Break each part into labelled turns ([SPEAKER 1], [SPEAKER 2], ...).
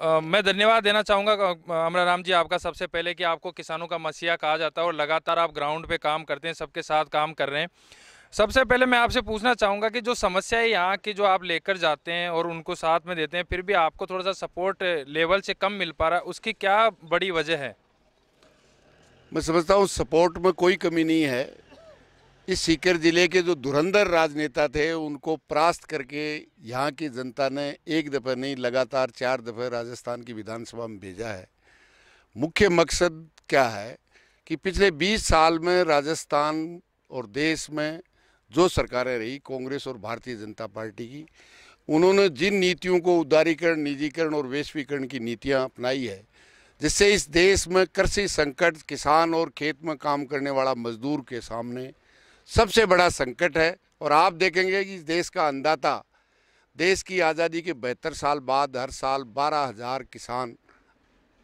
[SPEAKER 1] मैं धन्यवाद देना चाहूँगा अमरा राम जी आपका सबसे पहले कि आपको किसानों का मसीहा कहा जाता है और लगातार आप ग्राउंड पे काम करते हैं सबके साथ काम कर रहे हैं सबसे पहले मैं आपसे पूछना चाहूँगा कि जो समस्या है यहाँ की जो आप लेकर जाते हैं और उनको साथ में देते हैं फिर भी आपको थोड़ा सा सपोर्ट लेवल से कम मिल पा रहा है उसकी क्या बड़ी वजह है
[SPEAKER 2] मैं समझता हूँ सपोर्ट में कोई कमी नहीं है इस सीकर ज़िले के जो धुरंधर राजनेता थे उनको परास्त करके यहाँ की जनता ने एक दफ़े नहीं लगातार चार दफ़े राजस्थान की विधानसभा में भेजा है मुख्य मकसद क्या है कि पिछले 20 साल में राजस्थान और देश में जो सरकारें रही कांग्रेस और भारतीय जनता पार्टी की उन्होंने जिन नीतियों को उदारीकरण निजीकरण और वैश्वीकरण की नीतियाँ अपनाई है जिससे इस देश में कृषि संकट किसान और खेत में काम करने वाला मजदूर के सामने सबसे बड़ा संकट है और आप देखेंगे कि देश का अंदाता देश की आज़ादी के बहत्तर साल बाद हर साल बारह हज़ार किसान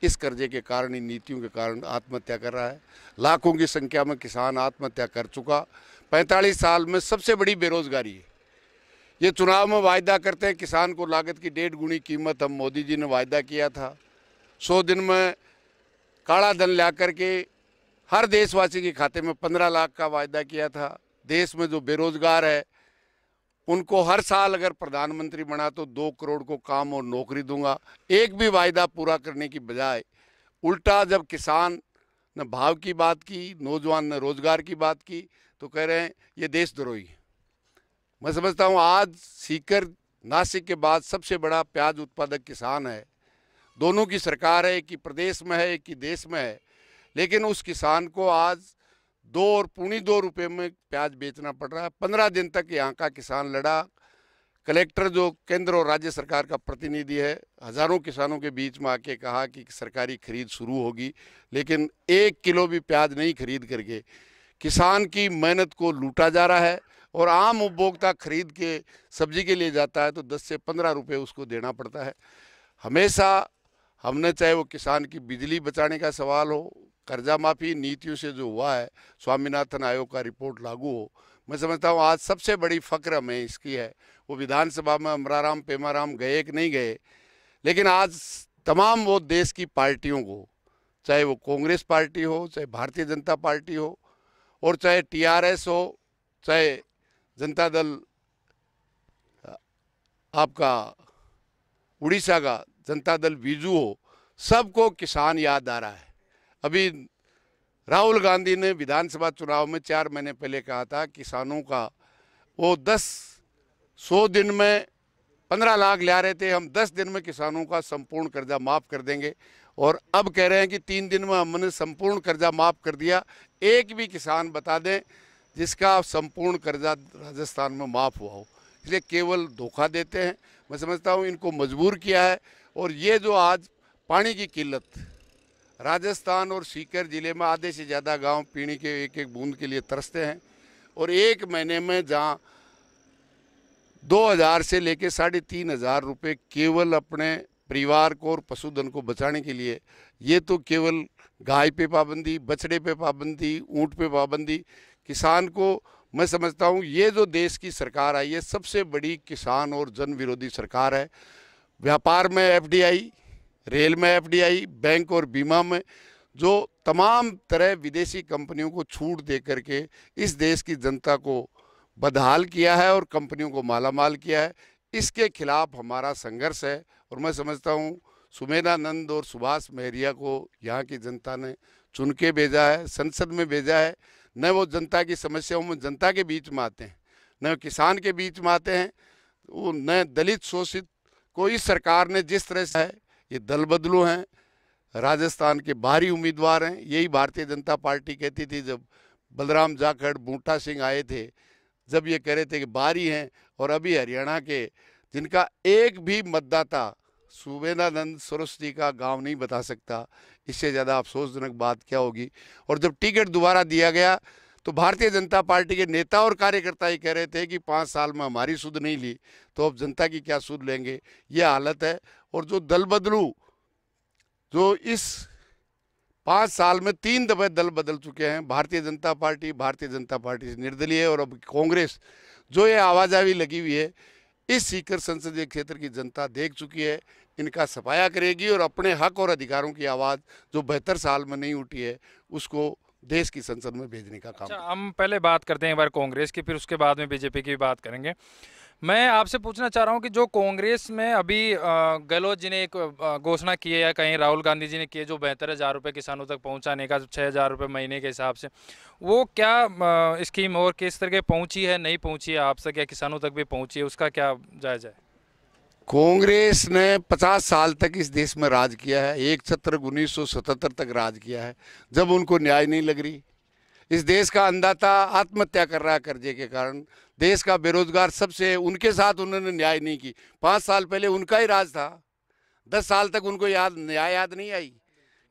[SPEAKER 2] इस कर्जे के कारण इन नीतियों के कारण आत्महत्या कर रहा है लाखों की संख्या में किसान आत्महत्या कर चुका पैंतालीस साल में सबसे बड़ी बेरोजगारी है ये चुनाव में वायदा करते हैं किसान को लागत की डेढ़ गुणी कीमत हम मोदी जी ने वायदा किया था सौ दिन में काला धन ला करके हर देशवासी के खाते में पंद्रह लाख का वायदा किया था देश में जो बेरोजगार है उनको हर साल अगर प्रधानमंत्री बना तो दो करोड़ को काम और नौकरी दूंगा एक भी वायदा पूरा करने की बजाय उल्टा जब किसान ने भाव की बात की नौजवान ने रोजगार की बात की तो कह रहे हैं ये देशद्रोही मैं समझता हूँ आज सीकर नासिक के बाद सबसे बड़ा प्याज उत्पादक किसान है दोनों की सरकार है कि प्रदेश में है कि देश में है लेकिन उस किसान को आज दो और पौनी दो रुपये में प्याज बेचना पड़ रहा है पंद्रह दिन तक यहाँ का किसान लड़ा कलेक्टर जो केंद्र और राज्य सरकार का प्रतिनिधि है हज़ारों किसानों के बीच में आके कहा कि सरकारी खरीद शुरू होगी लेकिन एक किलो भी प्याज नहीं खरीद करके किसान की मेहनत को लूटा जा रहा है और आम उपभोक्ता खरीद के सब्जी के लिए जाता है तो 10 से 15 रुपए उसको देना पड़ता है हमेशा हमने चाहे वो किसान की बिजली बचाने का सवाल हो कर्जा माफी नीतियों से जो हुआ है स्वामीनाथन आयोग का रिपोर्ट लागू हो मैं समझता हूँ आज सबसे बड़ी फक्र हमें इसकी है वो विधानसभा में अमराराम पेमाराम गए कि नहीं गए लेकिन आज तमाम वो देश की पार्टियों को चाहे वो कांग्रेस पार्टी हो चाहे भारतीय जनता पार्टी हो और चाहे टीआरएस हो चाहे जनता दल आपका उड़ीसा का जनता दल बीजू हो सबको किसान याद आ रहा है अभी राहुल गांधी ने विधानसभा चुनाव में चार महीने पहले कहा था किसानों का वो दस सौ दिन में पंद्रह लाख ले रहे थे हम दस दिन में किसानों का संपूर्ण कर्जा माफ़ कर देंगे और अब कह रहे हैं कि तीन दिन में हमने संपूर्ण कर्जा माफ़ कर दिया एक भी किसान बता दें जिसका संपूर्ण कर्जा राजस्थान में माफ़ हुआ हो इसलिए केवल धोखा देते हैं मैं समझता हूँ इनको मजबूर किया है और ये जो आज पानी की किल्लत राजस्थान और सीकर जिले में आधे से ज़्यादा गांव पीने के एक एक बूंद के लिए तरसते हैं और एक महीने में जहाँ दो हज़ार से लेकर साढ़े तीन हज़ार रुपये केवल अपने परिवार को और पशुधन को बचाने के लिए ये तो केवल गाय पे पाबंदी बछड़े पे पाबंदी ऊँट पे पाबंदी किसान को मैं समझता हूँ ये जो देश की सरकार आई है सबसे बड़ी किसान और जन विरोधी सरकार है व्यापार में एफ रेल में एफडीआई बैंक और बीमा में जो तमाम तरह विदेशी कंपनियों को छूट दे करके इस देश की जनता को बदहाल किया है और कंपनियों को मालामाल किया है इसके खिलाफ हमारा संघर्ष है और मैं समझता हूँ सुमेधानंद और सुभाष मेहरिया को यहाँ की जनता ने चुन के भेजा है संसद में भेजा है न वो जनता की समस्याओं में जनता के बीच में आते हैं न किसान के बीच में आते हैं वो न दलित शोषित को इस सरकार ने जिस तरह से है ये दल बदलू हैं राजस्थान के बाहरी उम्मीदवार हैं यही भारतीय जनता पार्टी कहती थी जब बलराम जाखड़ बूटा सिंह आए थे जब ये कह रहे थे कि बाहरी हैं और अभी हरियाणा के जिनका एक भी मतदाता सुबेदानंद सरस्वती का गांव नहीं बता सकता इससे ज़्यादा अफसोसजनक बात क्या होगी और जब टिकट दोबारा दिया गया तो भारतीय जनता पार्टी के नेता और कार्यकर्ता ये कह रहे थे कि पाँच साल में हमारी सुध नहीं ली तो अब जनता की क्या सुध लेंगे ये हालत है और जो दल बदलू जो इस पाँच साल में तीन दफे दल बदल चुके हैं भारतीय जनता पार्टी भारतीय जनता पार्टी से निर्दलीय और अब कांग्रेस जो ये आवाजावी लगी हुई है इस सीकर संसदीय क्षेत्र की जनता देख चुकी है इनका सफाया करेगी और अपने हक और अधिकारों की आवाज़ जो बेहतर साल में नहीं उठी है उसको देश
[SPEAKER 1] की संसद में भेजने का काम अच्छा, हम पहले बात करते हैं एक बार कांग्रेस की फिर उसके बाद में बीजेपी की भी बात करेंगे मैं आपसे पूछना चाह रहा हूं कि जो कांग्रेस में अभी गहलोत जी ने एक घोषणा की है या कहीं राहुल गांधी जी ने किए जो बेहतर हज़ार रुपये किसानों तक पहुंचाने का छः हज़ार रुपये महीने के हिसाब से वो क्या स्कीम और किस तरह पहुंची है नहीं पहुंची है आप तक या किसानों तक भी पहुंची है उसका क्या जायजा है
[SPEAKER 2] कांग्रेस ने 50 साल तक इस देश में राज किया है एक सत्र उन्नीस तक राज किया है जब उनको न्याय नहीं लग रही इस देश का अंदाता आत्महत्या कर रहा कर्जे के कारण देश का बेरोजगार सबसे उनके साथ उन्होंने न्याय नहीं की पाँच साल पहले उनका ही राज था दस साल तक उनको याद न्याय याद नहीं आई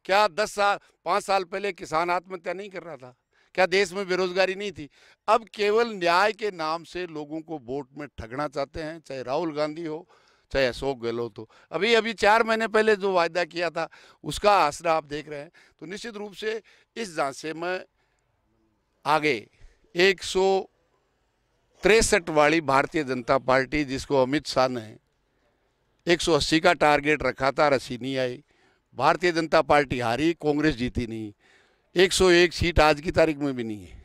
[SPEAKER 2] क्या दस साल पाँच साल पहले किसान आत्महत्या नहीं कर रहा था क्या देश में बेरोजगारी नहीं थी अब केवल न्याय के नाम से लोगों को वोट में ठगना चाहते हैं चाहे राहुल गांधी हो चाहे अशोक गहलोत हो अभी अभी चार महीने पहले जो वायदा किया था उसका आसरा आप देख रहे हैं तो निश्चित रूप से इस से मैं आगे एक सौ तिरसठ वाली भारतीय जनता पार्टी जिसको अमित शाह ने 180 का टारगेट रखा था रसी नहीं आई भारतीय जनता पार्टी हारी कांग्रेस जीती नहीं 101 सीट आज की तारीख में भी नहीं है